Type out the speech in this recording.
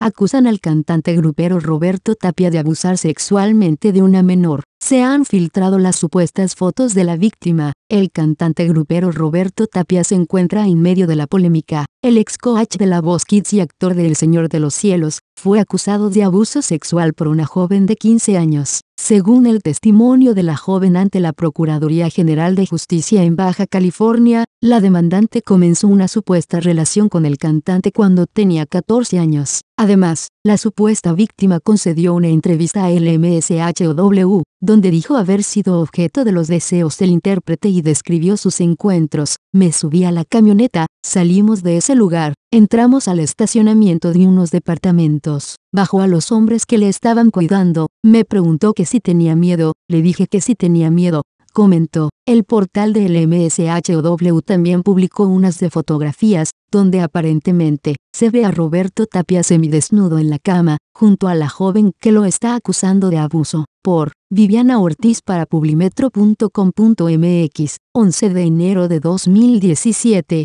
acusan al cantante grupero Roberto Tapia de abusar sexualmente de una menor. Se han filtrado las supuestas fotos de la víctima. El cantante grupero Roberto Tapia se encuentra en medio de la polémica. El ex coach de la voz Kids y actor de El Señor de los Cielos, fue acusado de abuso sexual por una joven de 15 años. Según el testimonio de la joven ante la Procuraduría General de Justicia en Baja California, la demandante comenzó una supuesta relación con el cantante cuando tenía 14 años. Además, la supuesta víctima concedió una entrevista a LMSHOW, donde dijo haber sido objeto de los deseos del intérprete y describió sus encuentros. Me subí a la camioneta, salimos de ese lugar, entramos al estacionamiento de unos departamentos, bajó a los hombres que le estaban cuidando, me preguntó que si tenía miedo, le dije que si tenía miedo, comentó, el portal del MSHOW también publicó unas de fotografías, donde aparentemente, se ve a Roberto Tapia semidesnudo en la cama, junto a la joven que lo está acusando de abuso, por Viviana Ortiz para publimetro.com.mx, 11 de enero de 2017,